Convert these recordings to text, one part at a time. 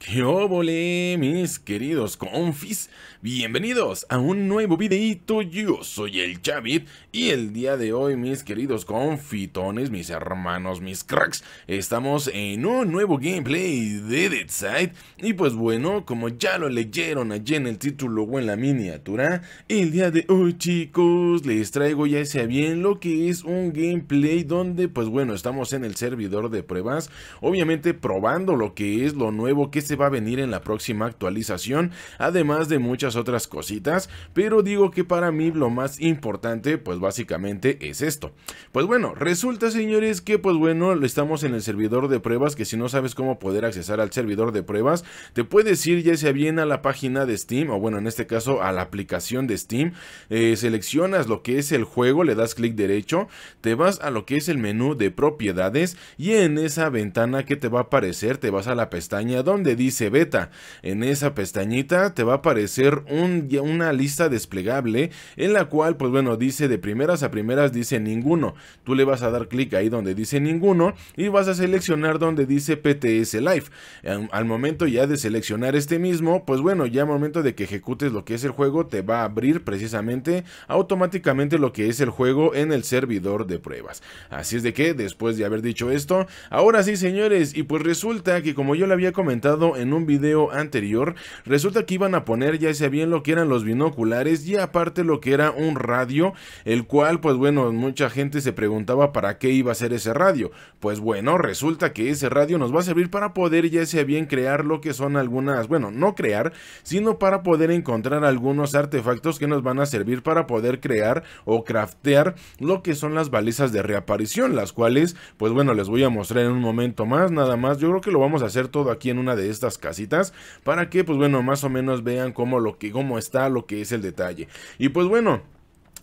¡Qué obole mis queridos confis! Bienvenidos a un nuevo videito, yo soy el Chavit y el día de hoy, mis queridos confitones, mis hermanos, mis cracks, estamos en un nuevo gameplay de Dead Side y pues bueno, como ya lo leyeron allí en el título o en la miniatura, el día de hoy, chicos, les traigo ya sea bien lo que es un gameplay donde, pues bueno, estamos en el servidor de pruebas, obviamente probando lo que es lo nuevo que es este va a venir en la próxima actualización, además de muchas otras cositas, pero digo que para mí lo más importante pues básicamente es esto. Pues bueno, resulta señores que pues bueno, estamos en el servidor de pruebas, que si no sabes cómo poder accesar al servidor de pruebas, te puedes ir ya sea bien a la página de Steam o bueno, en este caso a la aplicación de Steam, eh, seleccionas lo que es el juego, le das clic derecho, te vas a lo que es el menú de propiedades y en esa ventana que te va a aparecer te vas a la pestaña donde dice beta. En esa pestañita te va a aparecer una lista desplegable en la cual, pues bueno, dice de primeras a primeras dice ninguno. Tú le vas a dar clic ahí donde dice ninguno y vas a seleccionar donde dice PTS Live. Em, al momento ya de seleccionar este mismo, pues bueno, ya al momento de que ejecutes lo que es el juego, te va a abrir precisamente automáticamente lo que es el juego en el servidor de pruebas. Así es de que, después de haber dicho esto, ahora sí señores, y pues resulta que como yo le había comentado en un video anterior, resulta que iban a poner ya sea bien lo que eran los binoculares y aparte lo que era un radio, el cual pues bueno, mucha gente se preguntaba para qué iba a ser ese radio. Pues bueno, resulta que ese radio nos va a servir para poder ya sea bien crear lo que son algunas, bueno, no crear, sino para poder encontrar algunos artefactos que nos van a servir para poder crear o craftear lo que son las balizas de reaparición, las cuales pues bueno, les voy a mostrar en un momento más, nada más, yo creo que lo vamos a hacer todo aquí en una de estas estas casitas para que pues bueno, más o menos vean cómo lo que cómo está lo que es el detalle. Y pues bueno,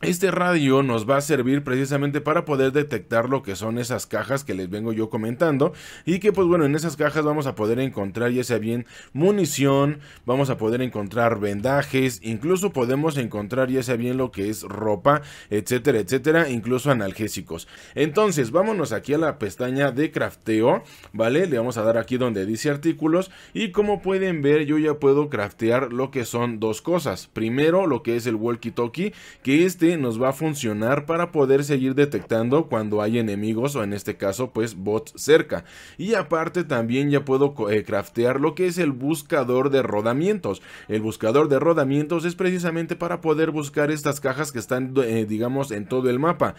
este radio nos va a servir precisamente para poder detectar lo que son esas cajas que les vengo yo comentando y que pues bueno, en esas cajas vamos a poder encontrar ya sea bien munición, vamos a poder encontrar vendajes, incluso podemos encontrar ya sea bien lo que es ropa, etcétera, etcétera, incluso analgésicos. Entonces, vámonos aquí a la pestaña de crafteo, ¿vale? Le vamos a dar aquí donde dice artículos y como pueden ver yo ya puedo craftear lo que son dos cosas. Primero, lo que es el walkie-talkie, que este nos va a funcionar para poder seguir detectando cuando hay enemigos o en este caso pues bots cerca. Y aparte también ya puedo eh, craftear lo que es el buscador de rodamientos. El buscador de rodamientos es precisamente para poder buscar estas cajas que están eh, digamos en todo el mapa.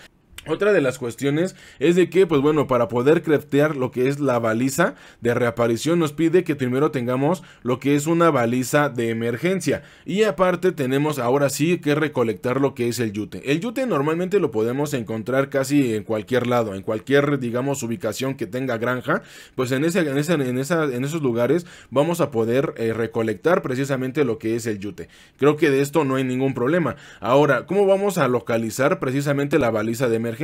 Otra de las cuestiones es de que, pues bueno, para poder craftear lo que es la baliza de reaparición, nos pide que primero tengamos lo que es una baliza de emergencia. Y aparte tenemos ahora sí que recolectar lo que es el yute. El yute normalmente lo podemos encontrar casi en cualquier lado, en cualquier, digamos, ubicación que tenga granja. Pues en, en, en, esos lugares vamos a poder eh, recolectar precisamente lo que es el yute. Creo que de esto no hay ningún problema. Ahora, ¿cómo vamos a localizar precisamente la baliza de emergencia?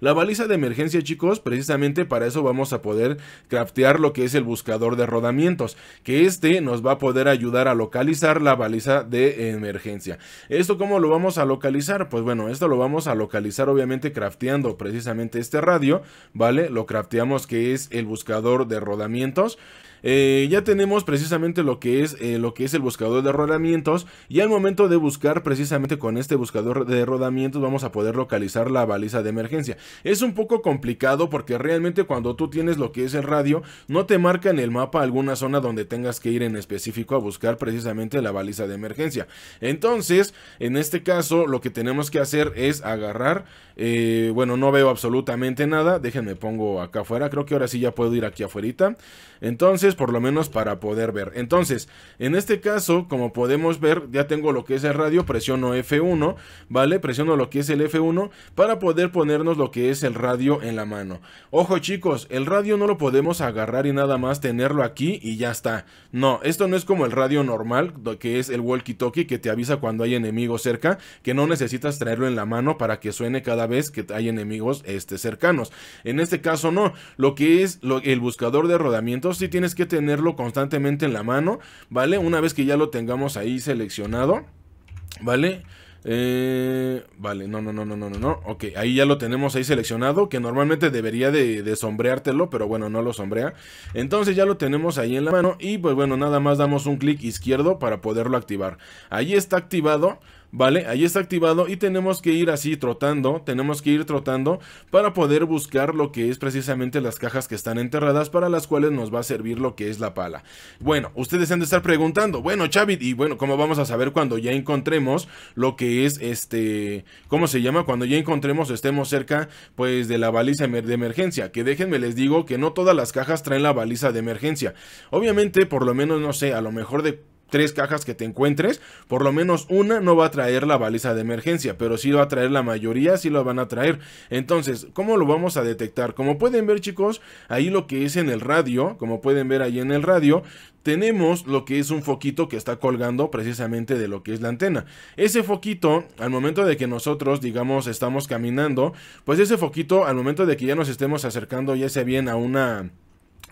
La baliza de emergencia, chicos, precisamente para eso vamos a poder craftear lo que es el buscador de rodamientos, que este nos va a poder ayudar a localizar la baliza de emergencia. ¿Esto cómo lo vamos a localizar? Pues bueno, esto lo vamos a localizar obviamente crafteando precisamente este radio, ¿vale? Lo crafteamos que es el buscador de rodamientos eh, ya tenemos precisamente lo que es eh, lo que es el buscador de rodamientos y al momento de buscar precisamente con este buscador de rodamientos vamos a poder localizar la baliza de emergencia es un poco complicado porque realmente cuando tú tienes lo que es el radio no te marca en el mapa alguna zona donde tengas que ir en específico a buscar precisamente la baliza de emergencia entonces en este caso lo que tenemos que hacer es agarrar eh, bueno no veo absolutamente nada déjenme pongo acá afuera creo que ahora sí ya puedo ir aquí afuera entonces por lo menos para poder ver. Entonces, en este caso, como podemos ver, ya tengo lo que es el radio, presiono F1, ¿vale? Presiono lo que es el F1 para poder ponernos lo que es el radio en la mano. Ojo chicos, el radio no lo podemos agarrar y nada más tenerlo aquí y ya está. No, esto no es como el radio normal, que es el walkie-talkie que te avisa cuando hay enemigos cerca, que no necesitas traerlo en la mano para que suene cada vez que hay enemigos este, cercanos. En este caso no, lo que es el buscador de rodamientos si tienes que tenerlo constantemente en la mano, ¿vale? Una vez que ya lo tengamos ahí seleccionado, ¿vale? Eh, vale, no, no, no, no, no, no, no. Ok, ahí ya lo tenemos ahí seleccionado, que normalmente debería de, sombreártelo, pero bueno, no lo sombrea. Entonces ya lo tenemos ahí en la mano y pues bueno, nada más damos un clic izquierdo para poderlo activar. Ahí está activado. ¿vale? Ahí está activado y tenemos que ir así trotando, tenemos que ir trotando para poder buscar lo que es precisamente las cajas que están enterradas para las cuales nos va a servir lo que es la pala. Bueno, ustedes han de estar preguntando, bueno Chavit, y bueno, ¿cómo vamos a saber cuando ya encontremos lo que es este, ¿cómo se llama? Cuando ya encontremos estemos cerca pues de la baliza de emergencia, que déjenme les digo que no todas las cajas traen la baliza de emergencia. Obviamente, por lo menos, no sé, a lo mejor de tres cajas que te encuentres, por lo menos una no va a traer la baliza de emergencia, pero si va a traer la mayoría, si lo van a traer. Entonces, ¿cómo lo vamos a detectar? Como pueden ver chicos, ahí lo que es en el radio, como pueden ver ahí en el radio, tenemos lo que es un foquito que está colgando precisamente de lo que es la antena. Ese foquito, al momento de que nosotros, digamos, estamos caminando, pues ese foquito, al momento de que ya nos estemos acercando, ya sea bien a una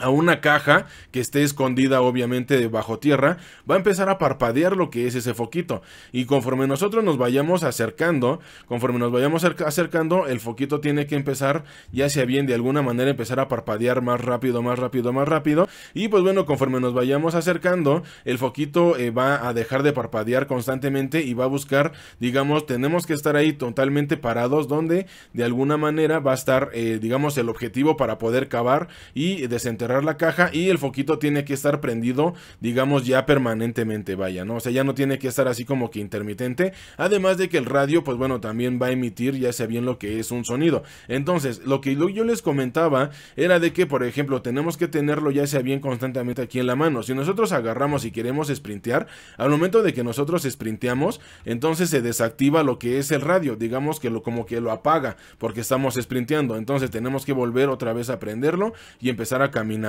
a una caja que esté escondida obviamente bajo tierra, va a empezar a parpadear lo que es ese foquito. Y conforme nosotros nos vayamos acercando, conforme nos vayamos acercando, el foquito tiene que empezar, ya sea bien de alguna manera, empezar a parpadear más rápido, más rápido, más rápido. Y pues bueno, conforme nos vayamos acercando, el foquito eh, va a dejar de parpadear constantemente y va a buscar, digamos, tenemos que estar ahí totalmente parados donde de alguna manera va a estar, eh, digamos, el objetivo para poder cavar y desenterrar la caja y el foquito tiene que estar prendido, digamos ya permanentemente, vaya, ¿no? O sea, ya no tiene que estar así como que intermitente, además de que el radio, pues bueno, también va a emitir ya sea bien lo que es un sonido. Entonces, lo que yo les comentaba era de que, por ejemplo, tenemos que tenerlo ya sea bien constantemente aquí en la mano. Si nosotros agarramos y queremos sprintear, al momento de que nosotros sprinteamos, entonces se desactiva lo que es el radio, digamos que lo como que lo apaga porque estamos sprinteando. Entonces tenemos que volver otra vez a prenderlo y empezar a caminar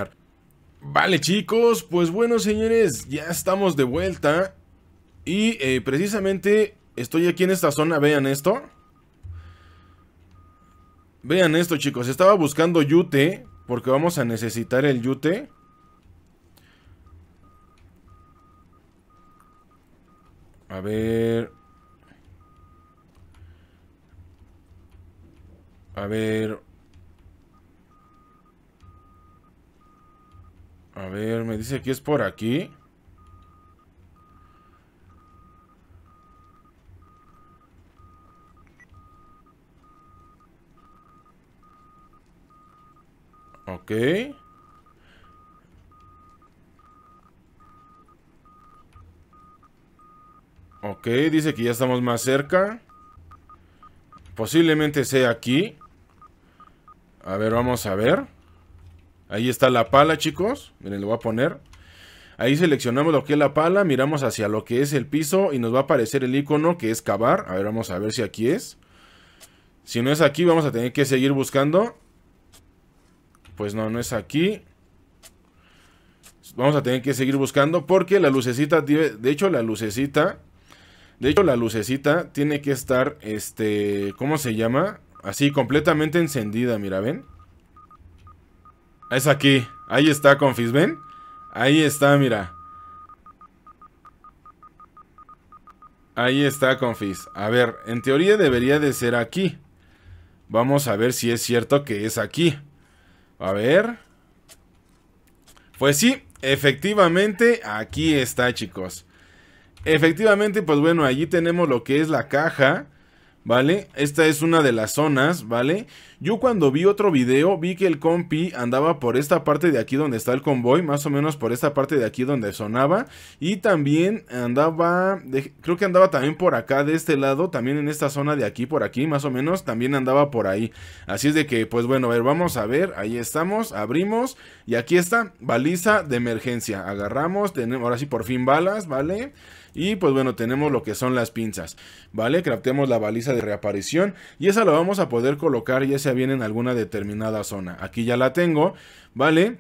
Vale chicos, pues bueno señores, ya estamos de vuelta. Y eh, precisamente estoy aquí en esta zona, vean esto. Vean esto chicos, estaba buscando yute, porque vamos a necesitar el yute. A ver... A ver... A ver, me dice que es por aquí. Ok. Ok, dice que ya estamos más cerca. Posiblemente sea aquí. A ver, vamos a ver. Ahí está la pala, chicos. Miren, lo voy a poner. Ahí seleccionamos lo que es la pala, miramos hacia lo que es el piso y nos va a aparecer el icono que es cavar. A ver, vamos a ver si aquí es. Si no es aquí, vamos a tener que seguir buscando. Pues no, no es aquí. Vamos a tener que seguir buscando porque la lucecita, de hecho la lucecita, de hecho la lucecita tiene que estar, este, ¿cómo se llama? Así, completamente encendida, mira, ¿ven? Es aquí. Ahí está, confis. ¿Ven? Ahí está, mira. Ahí está, confis. A ver, en teoría debería de ser aquí. Vamos a ver si es cierto que es aquí. A ver. Pues sí, efectivamente, aquí está, chicos. Efectivamente, pues bueno, allí tenemos lo que es la caja ¿vale? Esta es una de las zonas, ¿vale? Yo cuando vi otro video, vi que el compi andaba por esta parte de aquí donde está el convoy, más o menos por esta parte de aquí donde sonaba, y también andaba, creo que andaba también por acá de este lado, también en esta zona de aquí, por aquí, más o menos, también andaba por ahí. Así es de que, pues bueno, a ver, vamos a ver, ahí estamos, abrimos, y aquí está, baliza de emergencia, agarramos, tenemos, ahora sí por fin balas, ¿vale? vale y pues bueno, tenemos lo que son las pinzas, ¿vale? craftemos la baliza de reaparición y esa la vamos a poder colocar ya sea bien en alguna determinada zona. Aquí ya la tengo, ¿vale?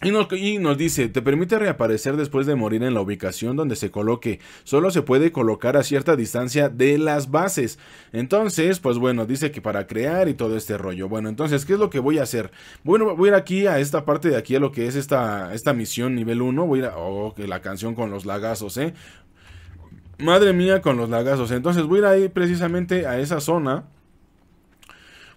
Y nos, nos, dice, te permite reaparecer después de morir en la ubicación donde se coloque. Solo se puede colocar a cierta distancia de las bases. Entonces, pues bueno, dice que para crear y todo este rollo. Bueno, entonces, ¿qué es lo que voy a hacer? Bueno, voy a ir aquí a esta parte de aquí, a lo que es esta, esta misión nivel 1. Voy a ir oh, que la canción con los lagazos, ¿eh? Madre mía con los lagazos. Entonces voy a ir precisamente a esa zona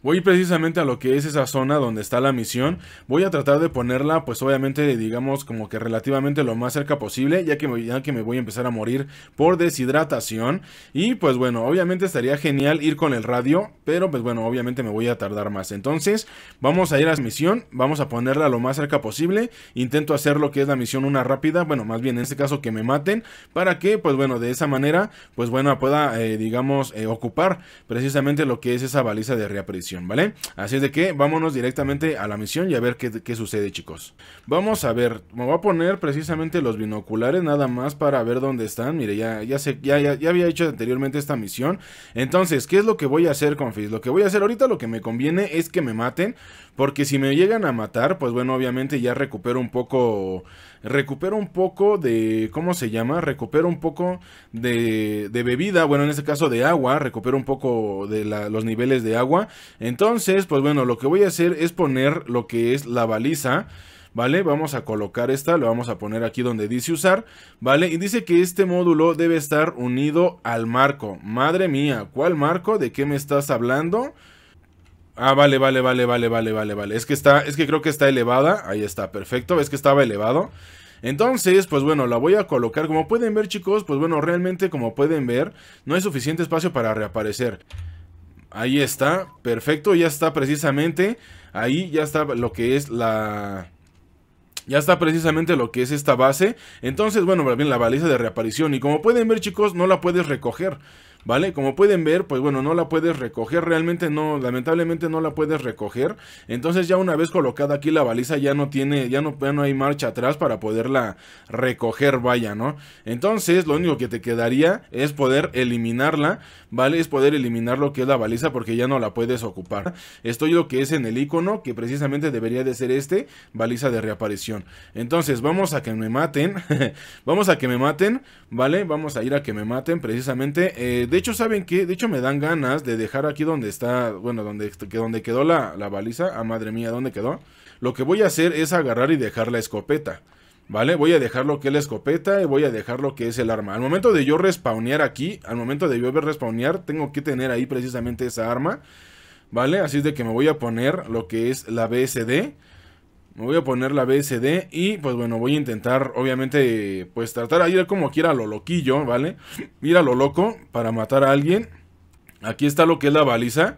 Voy precisamente a lo que es esa zona donde está la misión. Voy a tratar de ponerla, pues obviamente, digamos, como que relativamente lo más cerca posible, ya que me, que me voy a empezar a morir por deshidratación. Y pues bueno, obviamente estaría genial ir con el radio, pero pues bueno, obviamente me voy a tardar más. Entonces, vamos a ir a la misión, vamos a ponerla lo más cerca posible. Intento hacer lo que es la misión una rápida, bueno, más bien en este caso que me maten, para que, pues bueno, de esa manera, pues bueno, pueda, eh, digamos, eh, ocupar precisamente lo que es esa baliza de reaparición. ¿vale? Así es de que vámonos directamente a la misión y a ver qué, qué sucede, chicos. Vamos a ver, me voy a poner precisamente los binoculares nada más para ver dónde están. Mire, ya, ya, sé, ya, ya, ya había hecho anteriormente esta misión. Entonces, ¿qué es lo que voy a hacer, confis? Lo que voy a hacer ahorita, lo que me conviene es que me maten. Porque si me llegan a matar, pues bueno, obviamente ya recupero un poco Recupero un poco de, ¿cómo se llama? Recupero un poco de, de bebida, bueno, en este caso de agua, Recupero un poco de los niveles de agua. Entonces, pues bueno, lo que voy a hacer es poner lo que es la baliza. ¿vale? Vamos a colocar esta, lo vamos a poner aquí donde dice usar, ¿vale? Y dice que este módulo debe estar unido al marco. Madre mía, ¿cuál marco? ¿De qué me estás hablando? Ah, vale, vale, vale, vale, vale, vale, vale. Es que está, es que creo que está elevada. Ahí está, perfecto. Es que estaba elevado. Entonces, pues bueno, la voy a colocar. Como pueden ver, chicos, pues bueno, realmente, como pueden ver, no hay suficiente espacio para reaparecer. Ahí está, perfecto, ya está precisamente. Ahí ya está lo que es la... Ya está precisamente lo que es esta base. Entonces, bueno, bien, la baliza de reaparición. Y como pueden ver, chicos, no la puedes recoger. ¿vale? Como pueden ver, pues bueno, no la puedes recoger, realmente no, lamentablemente no la puedes recoger. Entonces ya una vez colocada aquí la baliza ya no tiene, ya no, hay marcha atrás para poderla recoger, vaya, ¿no? Entonces lo único que te quedaría es poder eliminarla, ¿vale? Es poder eliminar lo que es la baliza porque ya no la puedes ocupar. Estoy lo que es en el icono, que precisamente debería de ser este, baliza de reaparición. Entonces vamos a que me maten, vamos a que me maten, ¿vale? Vamos a ir a que me maten precisamente. Eh, de hecho, ¿saben qué? De hecho, me dan ganas de dejar aquí donde está, bueno, donde, que donde quedó la, la baliza. a ah, madre mía, ¿dónde quedó? Lo que voy a hacer es agarrar y dejar la escopeta. ¿Vale? Voy a dejar lo que es la escopeta y voy a dejar lo que es el arma. Al momento de yo respawnear aquí, al momento de yo respawnear, tengo que tener ahí precisamente esa arma. ¿Vale? Así es de que me voy a poner lo que es la BSD. Me voy a poner la BSD y pues bueno, voy a intentar obviamente pues tratar de ir como quiera a lo loquillo, ¿vale? Ir a lo loco para matar a alguien. Aquí está lo que es la baliza.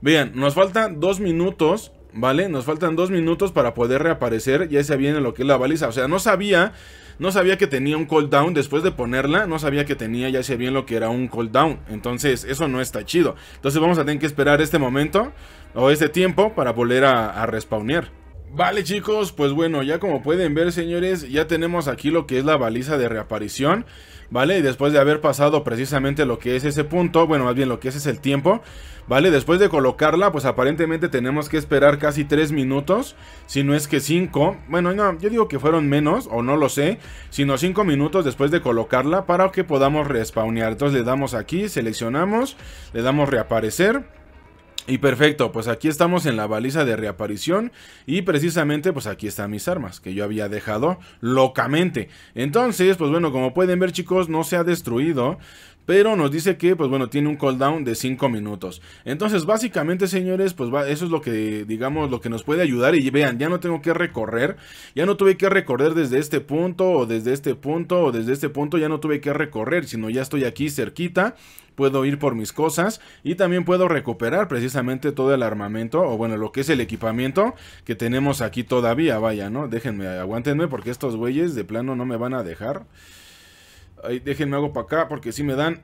Vean, nos faltan dos minutos, ¿vale? Nos faltan dos minutos para poder reaparecer. Ya se viene lo que es la baliza. O sea, no sabía, no sabía que tenía un cooldown después de ponerla. No sabía que tenía ya se bien lo que era un cooldown. Entonces, eso no está chido. Entonces vamos a tener que esperar este momento o este tiempo para volver a, a respawnear. Vale chicos, pues bueno, ya como pueden ver señores, ya tenemos aquí lo que es la baliza de reaparición, ¿vale? Y después de haber pasado precisamente lo que es ese punto, bueno, más bien lo que es es el tiempo, ¿vale? Después de colocarla, pues aparentemente tenemos que esperar casi 3 minutos, si no es que 5, bueno, no, yo digo que fueron menos, o no lo sé, sino 5 minutos después de colocarla para que podamos respawnear. Entonces le damos aquí, seleccionamos, le damos reaparecer. Y perfecto, pues aquí estamos en la baliza de reaparición y precisamente pues aquí están mis armas que yo había dejado locamente. Entonces, pues bueno, como pueden ver chicos, no se ha destruido, pero nos dice que, pues bueno, tiene un cooldown de 5 minutos. Entonces, básicamente, señores, pues va, eso es lo que, digamos, lo que nos puede ayudar. Y vean, ya no tengo que recorrer. Ya no tuve que recorrer desde este punto, o desde este punto, o desde este punto. Ya no tuve que recorrer, sino ya estoy aquí cerquita puedo ir por mis cosas y también puedo recuperar precisamente todo el armamento o bueno, lo que es el equipamiento que tenemos aquí todavía, vaya, ¿no? Déjenme, aguántenme porque estos güeyes de plano no me van a dejar. Ahí déjenme algo para acá porque si me dan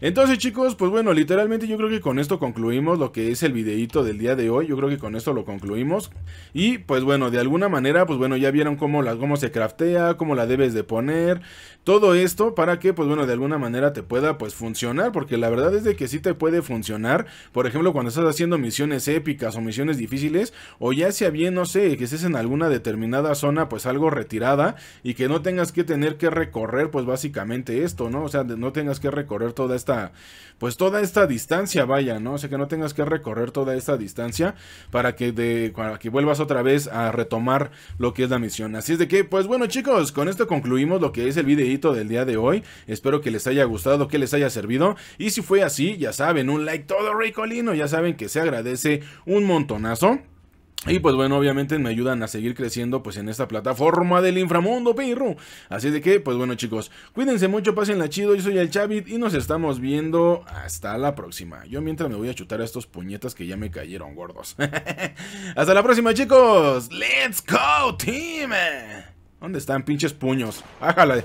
entonces chicos, pues bueno, literalmente yo creo que con esto concluimos lo que es el videito del día de hoy, yo creo que con esto lo concluimos y pues bueno, de alguna manera, pues bueno, ya vieron cómo, las cómo se craftea, cómo la debes de poner, todo esto para que pues bueno, de alguna manera te pueda pues funcionar, porque la verdad es de que sí te puede funcionar, por ejemplo, cuando estás haciendo misiones épicas o misiones difíciles o ya sea bien, no sé, que estés en alguna determinada zona pues algo retirada y que no tengas que tener que recorrer pues básicamente esto, ¿no? O sea, no tengas que recorrer todo esta, pues toda esta distancia, vaya, ¿no? O sea, que no tengas que recorrer toda esta distancia para que, de, para que vuelvas otra vez a retomar lo que es la misión. Así es de que, pues bueno chicos, con esto concluimos lo que es el videito del día de hoy. Espero que les haya gustado, que les haya servido. Y si fue así, ya saben, un like todo ricolino, ya saben que se agradece un montonazo. Y pues bueno, obviamente me ayudan a seguir creciendo pues en esta plataforma del inframundo, perro. Así de que, pues bueno chicos, cuídense mucho, la chido, yo soy el Chavit y nos estamos viendo hasta la próxima. Yo mientras me voy a chutar a estos puñetas que ya me cayeron gordos. hasta la próxima chicos, let's go team. ¿Dónde están pinches puños? Ájale.